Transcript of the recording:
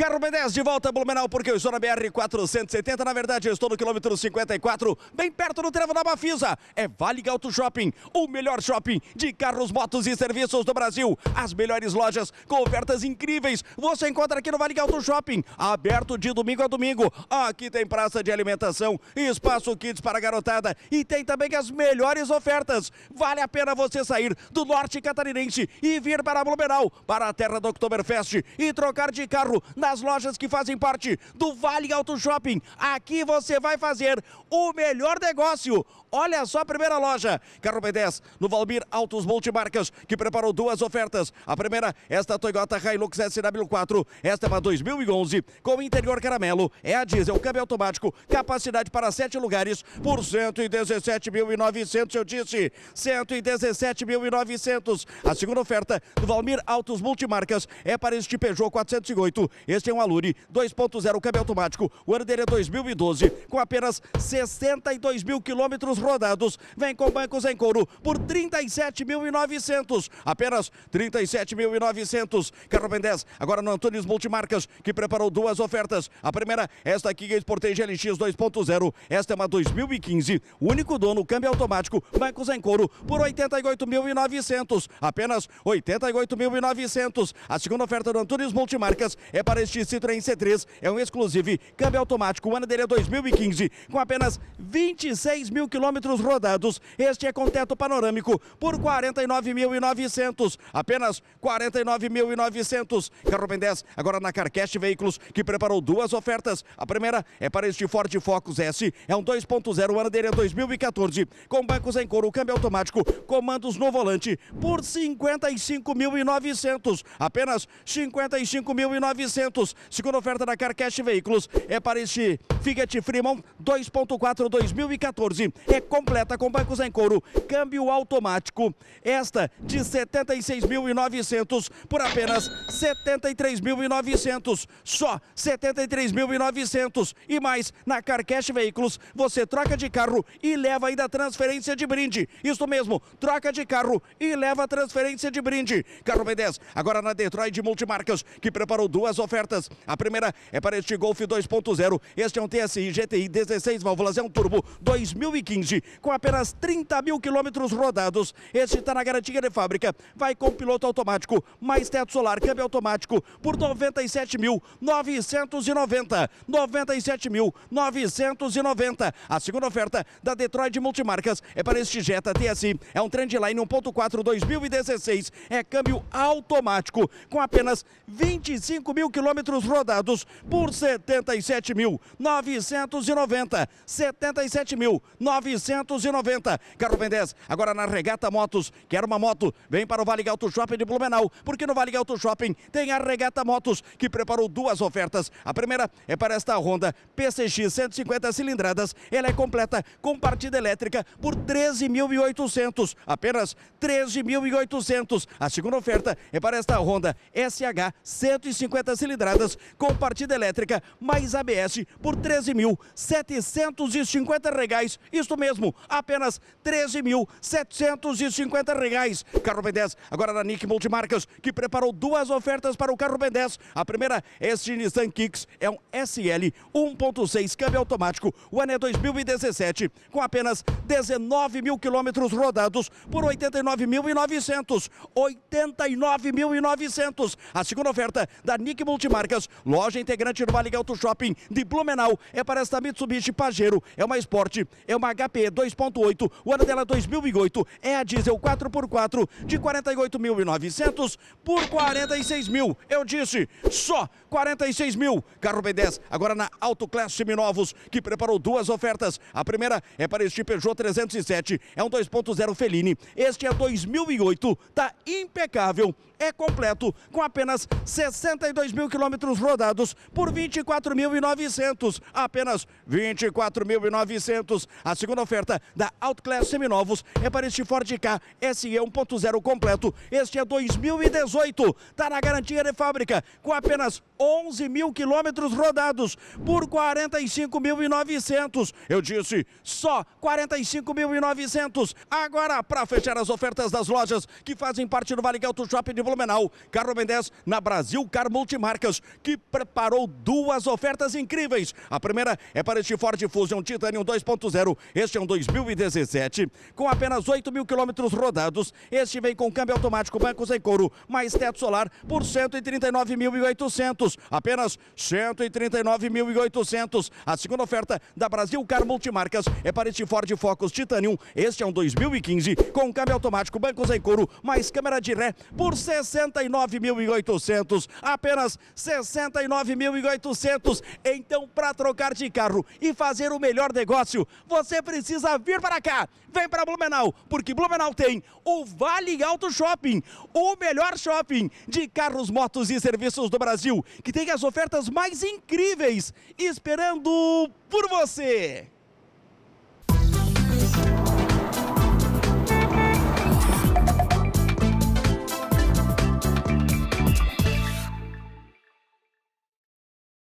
Carro B10 de volta a Blumenau, porque eu estou na BR-470. Na verdade, eu estou no quilômetro 54, bem perto do trevo da Bafisa. É Vale Auto Shopping, o melhor shopping de carros, motos e serviços do Brasil. As melhores lojas com ofertas incríveis. Você encontra aqui no Vale Auto Shopping, aberto de domingo a domingo. Aqui tem praça de alimentação, espaço kids para garotada e tem também as melhores ofertas. Vale a pena você sair do norte catarinense e vir para Blumenau, para a terra do Oktoberfest e trocar de carro na das lojas que fazem parte do Vale Auto Shopping. Aqui você vai fazer o melhor negócio. Olha só a primeira loja, carro B10, no Valmir Autos Multimarcas, que preparou duas ofertas. A primeira, esta Toyota Hilux SW4, esta é uma 2011, com interior caramelo, é a diesel, câmbio automático, capacidade para sete lugares, por 117.900, eu disse, 117.900. A segunda oferta do Valmir Autos Multimarcas é para este Peugeot 408, este é um 2.0 câmbio automático. O ano é 2012, com apenas 62 mil quilômetros rodados. Vem com bancos em couro por 37.900. Apenas 37.900. Carro Ben 10, agora no Antunes Multimarcas, que preparou duas ofertas. A primeira, esta aqui, Gates Sportage LX 2.0. Esta é uma 2015. Único dono, câmbio automático, bancos em couro por 88.900. Apenas 88.900. A segunda oferta do Antunes Multimarcas é para este Citroën C3 é um exclusivo câmbio automático, ano dele 2015, com apenas 26 mil quilômetros rodados. Este é com teto panorâmico por 49.900, apenas 49.900. Carro Ben 10 agora na Carcast Veículos, que preparou duas ofertas. A primeira é para este Ford Focus S, é um 2.0, ano dele 2014, com bancos em couro, câmbio automático, comandos no volante, por 55.900, apenas 55.900. Segunda oferta da Carcash Veículos é para este Fiat Freeman 2.4 2014. É completa com bancos em couro, câmbio automático. Esta de 76.900 por apenas 73.900. Só 73.900 e mais na Carcash Veículos você troca de carro e leva ainda transferência de brinde. Isso mesmo, troca de carro e leva transferência de brinde. Carro b 10 agora na Detroit Multimarcas que preparou duas ofertas ofertas. A primeira é para este Golf 2.0. Este é um TSI GTI 16 válvulas, é um turbo 2015, com apenas 30 mil quilômetros rodados. Este está na garantia de fábrica. Vai com piloto automático, mais teto solar, câmbio automático, por 97.990. 97.990. A segunda oferta da Detroit Multimarcas é para este Jetta TSI. É um Trendline 1.4 2016. É câmbio automático, com apenas 25 mil quilômetros quilômetros rodados por 77.990. 77.990. Carro vem 10, agora na Regata Motos. Quer uma moto? Vem para o Vale Alto Shopping de Blumenau, porque no Vale Alto Shopping tem a Regata Motos, que preparou duas ofertas. A primeira é para esta Honda PCX 150 cilindradas. Ela é completa com partida elétrica por 13.800. Apenas 13.800. A segunda oferta é para esta Honda SH 150 cilindradas cilindradas com partida elétrica mais ABS por R$ 13.750. Isto mesmo, apenas R$ 13.750. Carro B10, agora na Nick Multimarcas, que preparou duas ofertas para o carro B10. A primeira, este é Nissan Kicks é um SL 1.6 câmbio automático. O ano é 2017, com apenas 19 mil quilômetros rodados por 89.900. 89.900. A segunda oferta da Nick Multimarcas marcas loja integrante do Vale Auto Shopping de Blumenau. É para esta Mitsubishi Pajero, é uma Sport, é uma HP 2.8, o ano dela 2008, é, é a diesel 4x4 de 48.900 por 46 mil. Eu disse, só 46 mil. Carro B10, agora na Auto Class Seminovos, que preparou duas ofertas. A primeira é para este Peugeot 307, é um 2.0 Felini. Este é 2008, tá impecável, é completo, com apenas 62 mil quilômetros quilômetros rodados por 24.900. Apenas 24.900. A segunda oferta da Outclass Seminovos é para este Ford K SE 1.0 completo. Este é 2018. Está na garantia de fábrica com apenas 11 mil quilômetros rodados por 45.900. Eu disse só 45.900. Agora, para fechar as ofertas das lojas que fazem parte do Vale Alto Shopping de Blumenau, Carro Mendes na Brasil Car Multimarcas. Lucas, que preparou duas ofertas incríveis. A primeira é para este Ford Fusion Titanium 2.0. Este é um 2017, com apenas 8 mil quilômetros rodados. Este vem com câmbio automático, bancos em couro, mais teto solar por 139.800. Apenas 139.800. A segunda oferta da Brasil Car Multimarcas é para este Ford Focus Titanium. Este é um 2015, com câmbio automático, bancos em couro, mais câmera de ré por 69.800. Apenas 69.800. Então, para trocar de carro e fazer o melhor negócio, você precisa vir para cá. Vem para Blumenau, porque Blumenau tem o Vale Auto Shopping, o melhor shopping de carros, motos e serviços do Brasil, que tem as ofertas mais incríveis esperando por você.